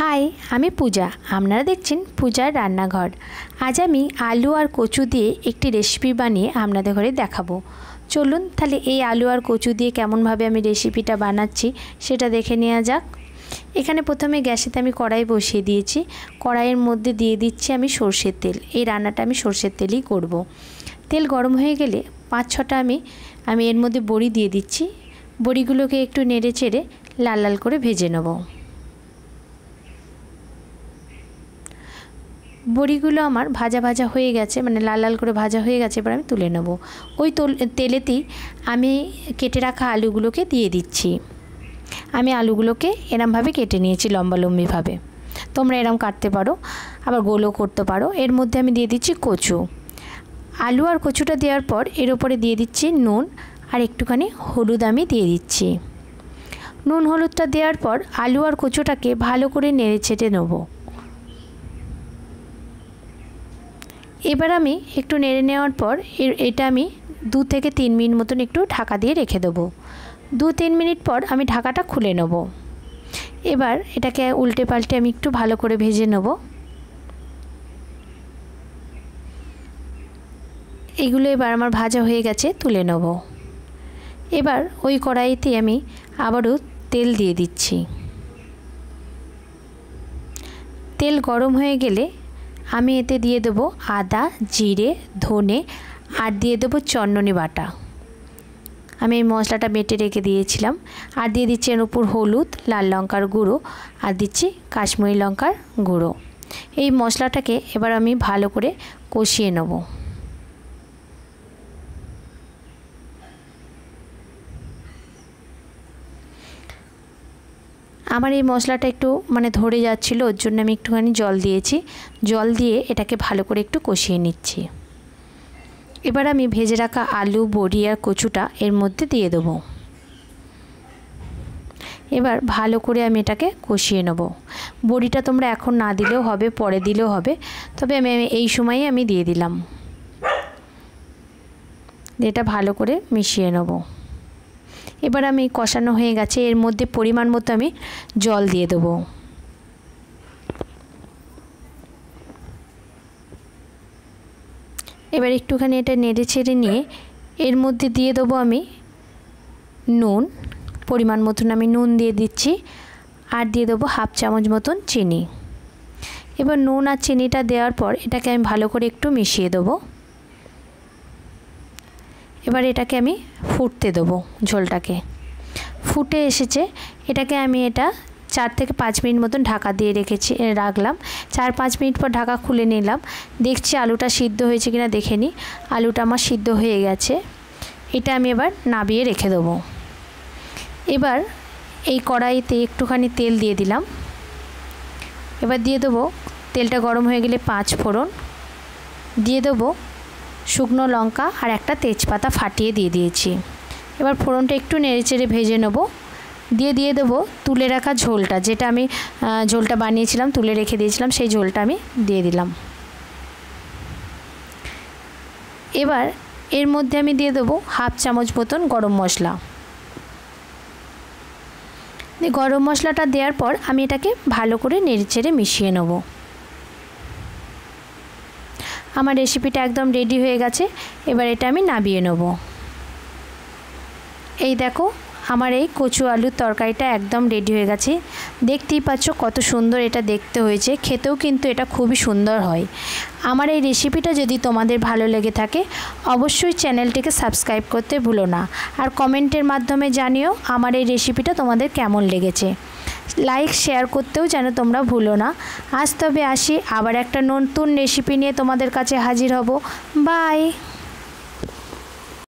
High আমি পূজা আপনারা দেখছেন পূজার রান্নাঘর আজ আমি আলু আর কচু দিয়ে একটি রেসিপি বানিয়ে আপনাদের ঘরে দেখাবো চলুন তাহলে এই আলু আর কচু দিয়ে কেমনভাবে আমি রেসিপিটা বানাচ্ছি সেটা দেখে নেওয়া যাক এখানে প্রথমে গ্যাসেতে আমি কড়াই বসিয়ে দিয়েছি কড়াইয়ের মধ্যে দিয়ে দিচ্ছি আমি সর্ষের তেল এই রান্নাটা আমি সর্ষের তেলেই করব। তেল গরম হয়ে গেলে পাঁচ ছটা আমি আমি এর মধ্যে বড়ি দিয়ে দিচ্ছি বড়িগুলোকে একটু নেড়ে চেড়ে লাল লাল করে ভেজে নেবো বড়িগুলো আমার ভাজা ভাজা হয়ে গেছে মানে লাল লাল করে ভাজা হয়ে গেছে এবার আমি তুলে নেব ওই তেলেতেই আমি কেটে রাখা আলুগুলোকে দিয়ে দিচ্ছি আমি আলুগুলোকে এরমভাবে কেটে নিয়েছি লম্বা লম্বিভাবে তোমরা এরম কাটতে পারো আবার গোলও করতে পারো এর মধ্যে আমি দিয়ে দিচ্ছি কচু আলু আর কচুটা দেওয়ার পর এর ওপরে দিয়ে দিচ্ছি নুন আর একটুখানি হলুদ আমি দিয়ে দিচ্ছি নুন হলুদটা দেওয়ার পর আলু আর কচুটাকে ভালো করে নেড়ে ছেটে নেবো এবার আমি একটু নেড়ে নেওয়ার পর এটা আমি দু থেকে তিন মিনিট মতন একটু ঢাকা দিয়ে রেখে দেবো দু তিন মিনিট পর আমি ঢাকাটা খুলে নেব এবার এটাকে উল্টে পাল্টে আমি একটু ভালো করে ভেজে নেব এগুলো এবার আমার ভাজা হয়ে গেছে তুলে নেব এবার ওই কড়াইতে আমি আবারও তেল দিয়ে দিচ্ছি তেল গরম হয়ে গেলে আমি এতে দিয়ে দেবো আদা জিরে ধনে আর দিয়ে দেবো চন্দনী বাটা আমি এই মশলাটা বেটে রেখে দিয়েছিলাম আর দিয়ে দিচ্ছি এর উপর হলুদ লাল লঙ্কার গুঁড়ো আর দিচ্ছি কাশ্মীরি লঙ্কার গুঁড়ো এই মশলাটাকে এবার আমি ভালো করে কষিয়ে নেবো আমার এই মশলাটা একটু মানে ধরে যাচ্ছিল ওর জন্য আমি একটুখানি জল দিয়েছি জল দিয়ে এটাকে ভালো করে একটু কষিয়ে নিচ্ছি এবার আমি ভেজে রাখা আলু বড়ি আর কচুটা এর মধ্যে দিয়ে দেবো এবার ভালো করে আমি এটাকে কষিয়ে নেব বড়িটা তোমরা এখন না দিলেও হবে পরে দিলেও হবে তবে আমি এই সময়ে আমি দিয়ে দিলাম এটা ভালো করে মিশিয়ে নেবো এবার আমি কষানো হয়ে গেছে এর মধ্যে পরিমাণ মতো আমি জল দিয়ে দেবো এবার একটুখানি এটা নেড়ে ছেড়ে নিয়ে এর মধ্যে দিয়ে দেবো আমি নুন পরিমাণ মতন আমি নুন দিয়ে দিচ্ছি আর দিয়ে দেবো হাফ চামচ মতন চিনি এবার নুন আর চিনিটা দেওয়ার পর এটাকে আমি ভালো করে একটু মিশিয়ে দেবো এবার এটাকে আমি ফুটতে দেবো ঝোলটাকে ফুটে এসেছে এটাকে আমি এটা চার থেকে পাঁচ মিনিট মতন ঢাকা দিয়ে রেখেছি রাখলাম চার পাঁচ মিনিট পর ঢাকা খুলে নিলাম দেখছি আলুটা সিদ্ধ হয়েছে কি না দেখে নিই আলুটা আমার সিদ্ধ হয়ে গেছে এটা আমি এবার নাবিয়ে রেখে দেবো এবার এই কড়াইতে একটুখানি তেল দিয়ে দিলাম এবার দিয়ে দেবো তেলটা গরম হয়ে গেলে পাঁচ ফোড়ন দিয়ে দেবো শুকনো লঙ্কা আর একটা তেজপাতা ফাটিয়ে দিয়ে দিয়েছি এবার ফোড়নটা একটু নেড়েচেড়ে ভেজে নেব দিয়ে দিয়ে দেবো তুলে রাখা ঝোলটা যেটা আমি ঝোলটা বানিয়েছিলাম তুলে রেখে দিয়েছিলাম সেই ঝোলটা আমি দিয়ে দিলাম এবার এর মধ্যে আমি দিয়ে দেবো হাফ চামচ মতন গরম মশলা গরম মশলাটা দেওয়ার পর আমি এটাকে ভালো করে নেড়েচেড়ে মিশিয়ে নেবো আমার রেসিপিটা একদম রেডি হয়ে গেছে এবার এটা আমি নাবিয়ে নেব এই দেখো আমার এই কচু আলুর তরকারিটা একদম রেডি হয়ে গেছে দেখতেই পাচ্ছ কত সুন্দর এটা দেখতে হয়েছে খেতেও কিন্তু এটা খুবই সুন্দর হয় আমার এই রেসিপিটা যদি তোমাদের ভালো লেগে থাকে অবশ্যই চ্যানেলটিকে সাবস্ক্রাইব করতে ভুলো না আর কমেন্টের মাধ্যমে জানিও আমার এই রেসিপিটা তোমাদের কেমন লেগেছে লাইক শেয়ার করতেও যেন তোমরা ভুলো না আজ তবে আসি আবার একটা নতুন রেসিপি নিয়ে তোমাদের কাছে হাজির হব বাই